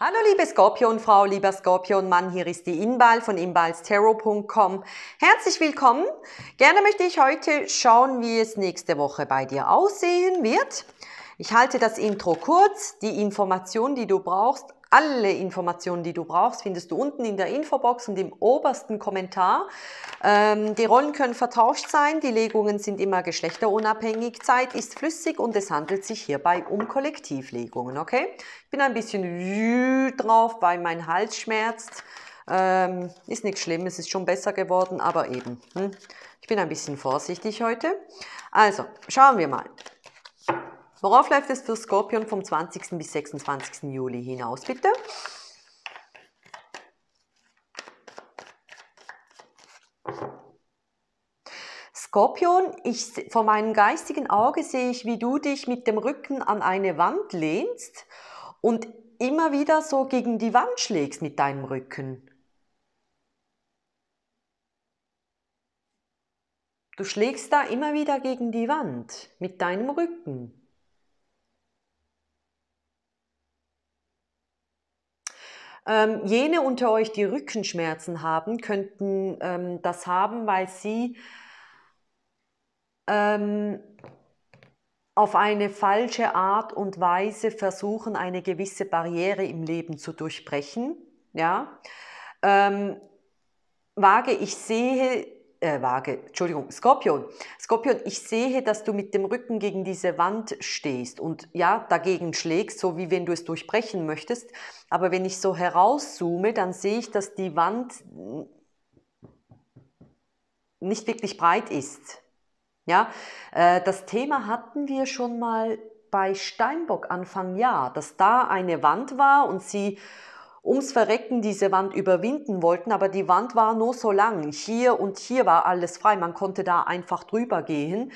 Hallo liebe Skorpionfrau, lieber Skorpionmann, hier ist die Inbal von inbalsterro.com. Herzlich willkommen. Gerne möchte ich heute schauen, wie es nächste Woche bei dir aussehen wird. Ich halte das Intro kurz, die Information, die du brauchst, alle Informationen, die du brauchst, findest du unten in der Infobox und im obersten Kommentar. Ähm, die Rollen können vertauscht sein, die Legungen sind immer geschlechterunabhängig, Zeit ist flüssig und es handelt sich hierbei um Kollektivlegungen, okay? Ich bin ein bisschen drauf, weil mein Hals schmerzt. Ähm, ist nichts schlimm, es ist schon besser geworden, aber eben. Hm? Ich bin ein bisschen vorsichtig heute. Also, schauen wir mal. Worauf läuft es für Skorpion vom 20. bis 26. Juli hinaus, bitte? Skorpion, ich, vor meinem geistigen Auge sehe ich, wie du dich mit dem Rücken an eine Wand lehnst und immer wieder so gegen die Wand schlägst mit deinem Rücken. Du schlägst da immer wieder gegen die Wand mit deinem Rücken. Ähm, jene unter euch, die Rückenschmerzen haben, könnten ähm, das haben, weil sie ähm, auf eine falsche Art und Weise versuchen, eine gewisse Barriere im Leben zu durchbrechen. Ja? Ähm, Waage, ich sehe äh, Waage, Entschuldigung, Skorpion. Skorpion, ich sehe, dass du mit dem Rücken gegen diese Wand stehst und ja, dagegen schlägst, so wie wenn du es durchbrechen möchtest. Aber wenn ich so herauszoome, dann sehe ich, dass die Wand nicht wirklich breit ist. Ja, äh, das Thema hatten wir schon mal bei Steinbock Anfang Jahr, dass da eine Wand war und sie ums Verrecken diese Wand überwinden wollten, aber die Wand war nur so lang. Hier und hier war alles frei, man konnte da einfach drüber gehen.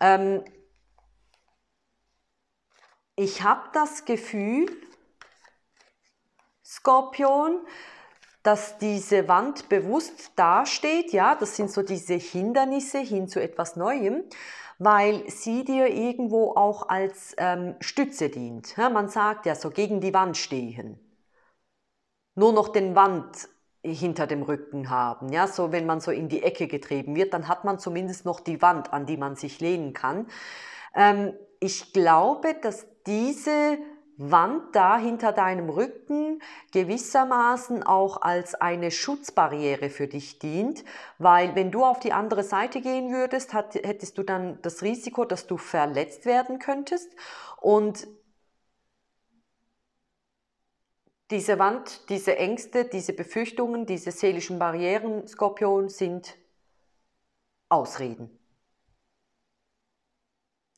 Ähm ich habe das Gefühl, Skorpion, dass diese Wand bewusst dasteht, ja, das sind so diese Hindernisse hin zu etwas Neuem, weil sie dir irgendwo auch als ähm, Stütze dient. Ja, man sagt ja so, gegen die Wand stehen nur noch den Wand hinter dem Rücken haben. Ja, so wenn man so in die Ecke getrieben wird, dann hat man zumindest noch die Wand, an die man sich lehnen kann. Ähm, ich glaube, dass diese Wand da hinter deinem Rücken gewissermaßen auch als eine Schutzbarriere für dich dient, weil wenn du auf die andere Seite gehen würdest, hat, hättest du dann das Risiko, dass du verletzt werden könntest und Diese Wand, diese Ängste, diese Befürchtungen, diese seelischen Barrieren, Skorpion, sind Ausreden.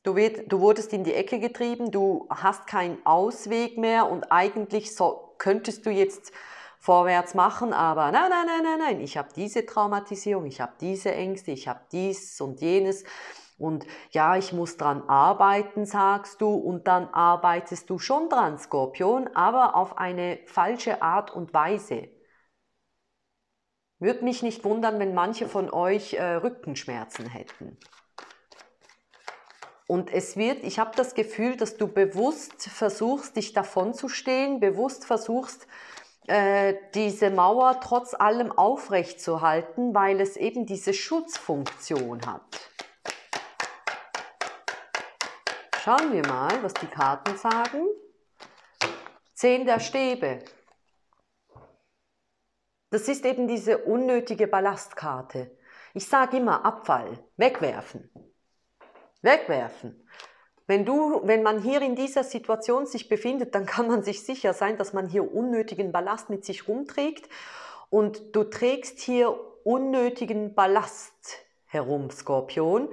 Du, wird, du wurdest in die Ecke getrieben, du hast keinen Ausweg mehr und eigentlich so, könntest du jetzt vorwärts machen, aber nein, nein, nein, nein, nein, ich habe diese Traumatisierung, ich habe diese Ängste, ich habe dies und jenes. Und ja, ich muss dran arbeiten, sagst du, und dann arbeitest du schon dran, Skorpion, aber auf eine falsche Art und Weise. Würde mich nicht wundern, wenn manche von euch äh, Rückenschmerzen hätten. Und es wird, ich habe das Gefühl, dass du bewusst versuchst, dich davon zu stehen, bewusst versuchst, äh, diese Mauer trotz allem aufrecht zu halten, weil es eben diese Schutzfunktion hat. Schauen wir mal, was die Karten sagen. Zehn der Stäbe. Das ist eben diese unnötige Ballastkarte. Ich sage immer Abfall, wegwerfen, wegwerfen. Wenn, du, wenn man hier in dieser Situation sich befindet, dann kann man sich sicher sein, dass man hier unnötigen Ballast mit sich rumträgt und du trägst hier unnötigen Ballast herum, Skorpion.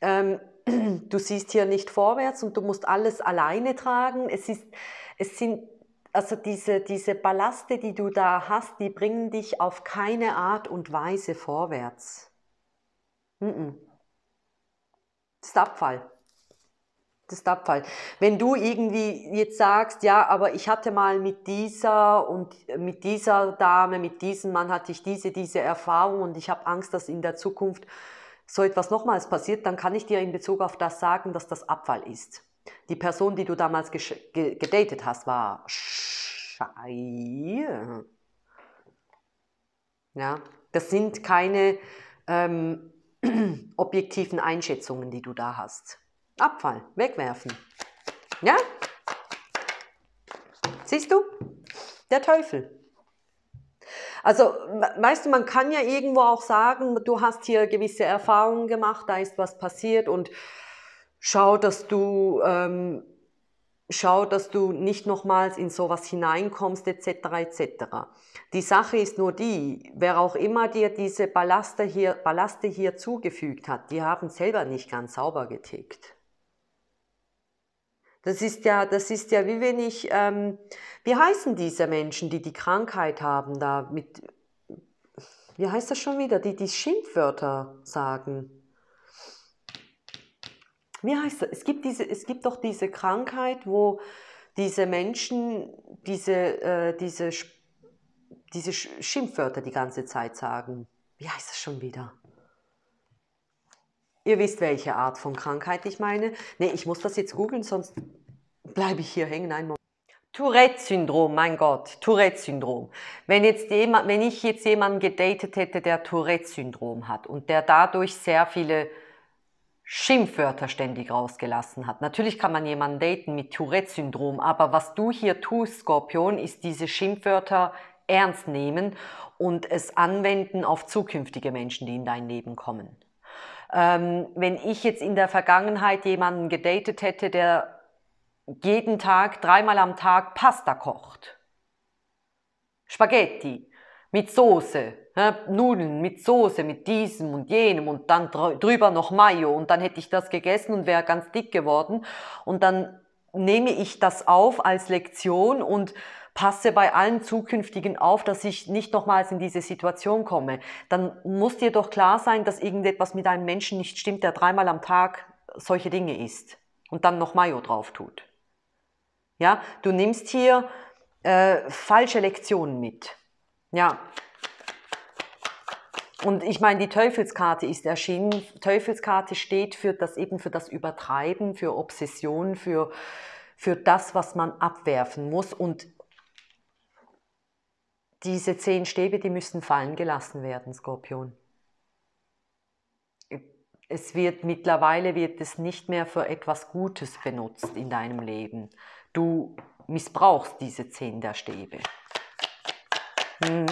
Ähm, du siehst hier nicht vorwärts und du musst alles alleine tragen. Es, ist, es sind also diese, diese Ballaste, die du da hast, die bringen dich auf keine Art und Weise vorwärts. Mm -mm. Das ist Abfall das ist der Abfall. Wenn du irgendwie jetzt sagst, ja, aber ich hatte mal mit dieser und äh, mit dieser Dame, mit diesem Mann hatte ich diese, diese Erfahrung und ich habe Angst, dass in der Zukunft so etwas nochmals passiert, dann kann ich dir in Bezug auf das sagen, dass das Abfall ist. Die Person, die du damals gedatet hast, war Scheiße. Ja, das sind keine ähm, objektiven Einschätzungen, die du da hast. Abfall wegwerfen. Ja? Siehst du? Der Teufel. Also, weißt du, man kann ja irgendwo auch sagen, du hast hier gewisse Erfahrungen gemacht, da ist was passiert und schau, dass du, ähm, schau, dass du nicht nochmals in sowas hineinkommst, etc., etc. Die Sache ist nur die, wer auch immer dir diese Ballaste hier, Ballaste hier zugefügt hat, die haben selber nicht ganz sauber getickt. Das ist ja, das ist ja wie wenn ich, ähm, wie heißen diese Menschen, die die Krankheit haben, da mit, wie heißt das schon wieder, die die Schimpfwörter sagen. Wie heißt das? Es gibt, diese, es gibt doch diese Krankheit, wo diese Menschen diese, äh, diese, diese Schimpfwörter die ganze Zeit sagen. Wie heißt das schon wieder? Ihr wisst, welche Art von Krankheit ich meine. Nee, ich muss das jetzt googeln, sonst bleibe ich hier hängen. Nein, Tourette-Syndrom, mein Gott, Tourette-Syndrom. Wenn, wenn ich jetzt jemanden gedatet hätte, der Tourette-Syndrom hat und der dadurch sehr viele Schimpfwörter ständig rausgelassen hat. Natürlich kann man jemanden daten mit Tourette-Syndrom, aber was du hier tust, Skorpion, ist diese Schimpfwörter ernst nehmen und es anwenden auf zukünftige Menschen, die in dein Leben kommen. Ähm, wenn ich jetzt in der Vergangenheit jemanden gedatet hätte, der jeden Tag, dreimal am Tag Pasta kocht, Spaghetti mit Soße, ne? Nudeln mit Soße, mit diesem und jenem und dann drüber noch Mayo und dann hätte ich das gegessen und wäre ganz dick geworden und dann nehme ich das auf als Lektion und passe bei allen zukünftigen auf, dass ich nicht nochmals in diese Situation komme. Dann muss dir doch klar sein, dass irgendetwas mit einem Menschen nicht stimmt, der dreimal am Tag solche Dinge isst und dann noch Mayo drauf tut. Ja, du nimmst hier äh, falsche Lektionen mit. Ja. Und ich meine, die Teufelskarte ist erschienen. Teufelskarte steht für das eben für das Übertreiben, für Obsession, für, für das, was man abwerfen muss. Und diese zehn Stäbe, die müssen fallen gelassen werden, Skorpion. Es wird mittlerweile wird es nicht mehr für etwas Gutes benutzt in deinem Leben. Du missbrauchst diese zehn der Stäbe. Mhm.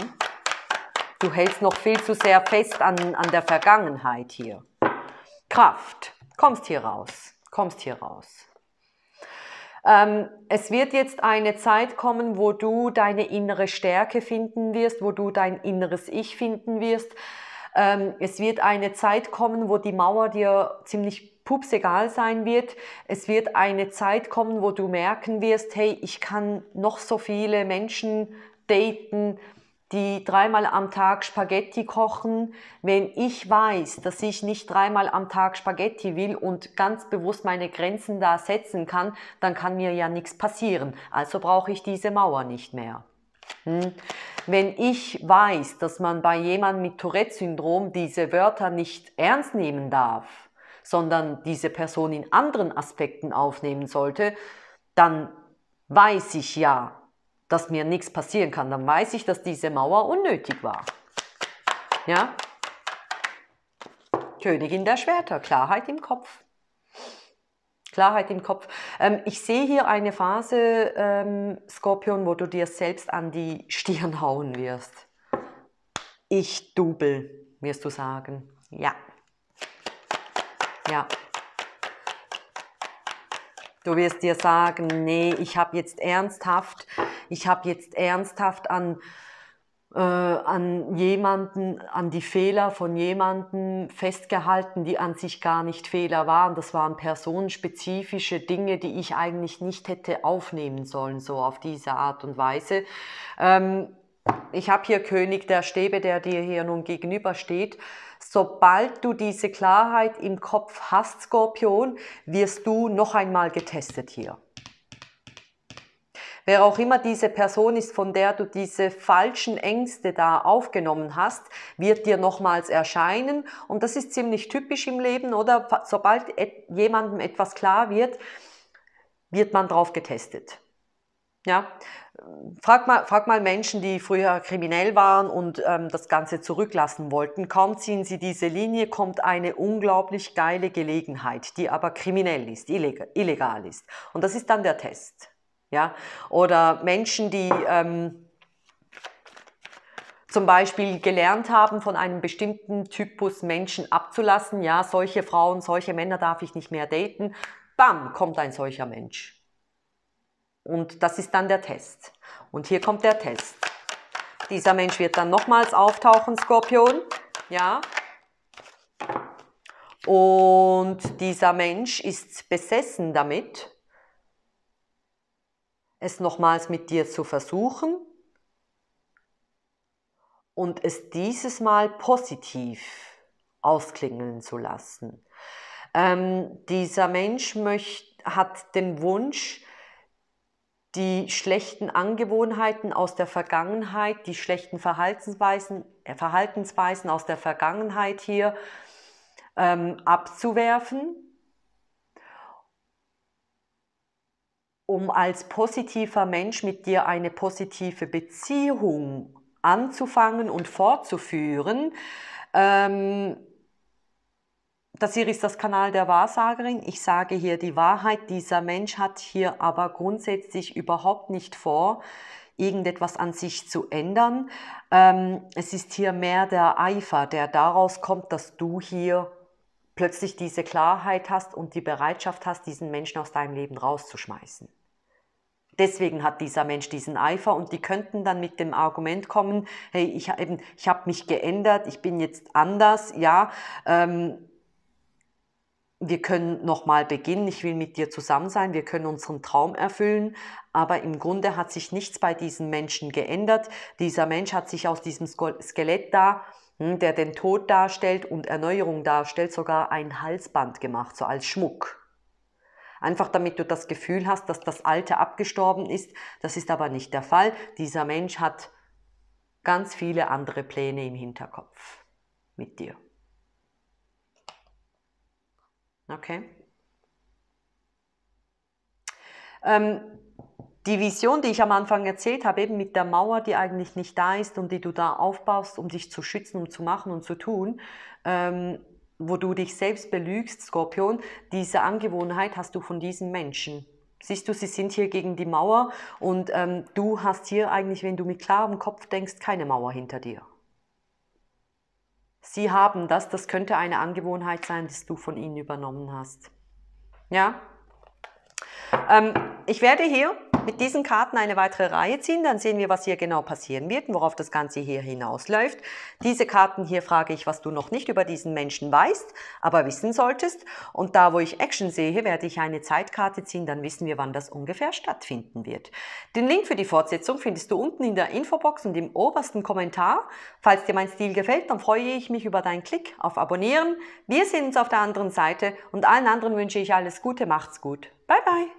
Du hältst noch viel zu sehr fest an, an der Vergangenheit hier. Kraft, kommst hier raus, kommst hier raus. Ähm, es wird jetzt eine Zeit kommen, wo du deine innere Stärke finden wirst, wo du dein inneres Ich finden wirst. Ähm, es wird eine Zeit kommen, wo die Mauer dir ziemlich pupsegal sein wird. Es wird eine Zeit kommen, wo du merken wirst, hey, ich kann noch so viele Menschen daten, die dreimal am Tag Spaghetti kochen, wenn ich weiß, dass ich nicht dreimal am Tag Spaghetti will und ganz bewusst meine Grenzen da setzen kann, dann kann mir ja nichts passieren. Also brauche ich diese Mauer nicht mehr. Hm? Wenn ich weiß, dass man bei jemandem mit Tourette-Syndrom diese Wörter nicht ernst nehmen darf, sondern diese Person in anderen Aspekten aufnehmen sollte, dann weiß ich ja, dass mir nichts passieren kann, dann weiß ich, dass diese Mauer unnötig war. Ja? Königin der Schwerter, Klarheit im Kopf. Klarheit im Kopf. Ähm, ich sehe hier eine Phase, ähm, Skorpion, wo du dir selbst an die Stirn hauen wirst. Ich dubel, wirst du sagen. Ja. Du wirst dir sagen, nee, ich habe jetzt ernsthaft, ich habe jetzt ernsthaft an, äh, an jemanden, an die Fehler von jemanden festgehalten, die an sich gar nicht Fehler waren. Das waren personenspezifische Dinge, die ich eigentlich nicht hätte aufnehmen sollen, so auf diese Art und Weise. Ähm, ich habe hier König der Stäbe, der dir hier nun gegenübersteht. Sobald du diese Klarheit im Kopf hast, Skorpion, wirst du noch einmal getestet hier. Wer auch immer diese Person ist, von der du diese falschen Ängste da aufgenommen hast, wird dir nochmals erscheinen. Und das ist ziemlich typisch im Leben, oder? Sobald jemandem etwas klar wird, wird man drauf getestet. Ja, frag, mal, frag mal Menschen, die früher kriminell waren und ähm, das Ganze zurücklassen wollten. Kaum ziehen sie diese Linie, kommt eine unglaublich geile Gelegenheit, die aber kriminell ist, illegal, ist. Und das ist dann der Test. Ja? Oder Menschen, die... Ähm, zum Beispiel gelernt haben, von einem bestimmten Typus Menschen abzulassen, ja, solche Frauen, solche Männer darf ich nicht mehr daten, bam, kommt ein solcher Mensch. Und das ist dann der Test. Und hier kommt der Test. Dieser Mensch wird dann nochmals auftauchen, Skorpion. Ja. Und dieser Mensch ist besessen damit, es nochmals mit dir zu versuchen und es dieses Mal positiv ausklingeln zu lassen. Ähm, dieser Mensch möcht, hat den Wunsch, die schlechten Angewohnheiten aus der Vergangenheit, die schlechten Verhaltensweisen, äh, Verhaltensweisen aus der Vergangenheit hier ähm, abzuwerfen, um als positiver Mensch mit dir eine positive Beziehung anzufangen und fortzuführen. Ähm, das hier ist das Kanal der Wahrsagerin. Ich sage hier die Wahrheit. Dieser Mensch hat hier aber grundsätzlich überhaupt nicht vor, irgendetwas an sich zu ändern. Ähm, es ist hier mehr der Eifer, der daraus kommt, dass du hier plötzlich diese Klarheit hast und die Bereitschaft hast, diesen Menschen aus deinem Leben rauszuschmeißen. Deswegen hat dieser Mensch diesen Eifer und die könnten dann mit dem Argument kommen, hey, ich, ich habe mich geändert, ich bin jetzt anders, ja. Ähm, wir können nochmal beginnen, ich will mit dir zusammen sein, wir können unseren Traum erfüllen, aber im Grunde hat sich nichts bei diesen Menschen geändert. Dieser Mensch hat sich aus diesem Skelett da, hm, der den Tod darstellt und Erneuerung darstellt, sogar ein Halsband gemacht, so als Schmuck. Einfach damit du das Gefühl hast, dass das Alte abgestorben ist. Das ist aber nicht der Fall. Dieser Mensch hat ganz viele andere Pläne im Hinterkopf mit dir. Okay. Ähm, die Vision, die ich am Anfang erzählt habe, eben mit der Mauer, die eigentlich nicht da ist und die du da aufbaust, um dich zu schützen, um zu machen und zu tun, ähm, wo du dich selbst belügst, Skorpion, diese Angewohnheit hast du von diesen Menschen. Siehst du, sie sind hier gegen die Mauer und ähm, du hast hier eigentlich, wenn du mit klarem Kopf denkst, keine Mauer hinter dir sie haben das, das könnte eine Angewohnheit sein, die du von ihnen übernommen hast. Ja? Ähm, ich werde hier mit diesen Karten eine weitere Reihe ziehen, dann sehen wir, was hier genau passieren wird und worauf das Ganze hier hinausläuft. Diese Karten hier frage ich, was du noch nicht über diesen Menschen weißt, aber wissen solltest. Und da, wo ich Action sehe, werde ich eine Zeitkarte ziehen, dann wissen wir, wann das ungefähr stattfinden wird. Den Link für die Fortsetzung findest du unten in der Infobox und im obersten Kommentar. Falls dir mein Stil gefällt, dann freue ich mich über deinen Klick auf Abonnieren. Wir sehen uns auf der anderen Seite und allen anderen wünsche ich alles Gute, macht's gut. Bye bye!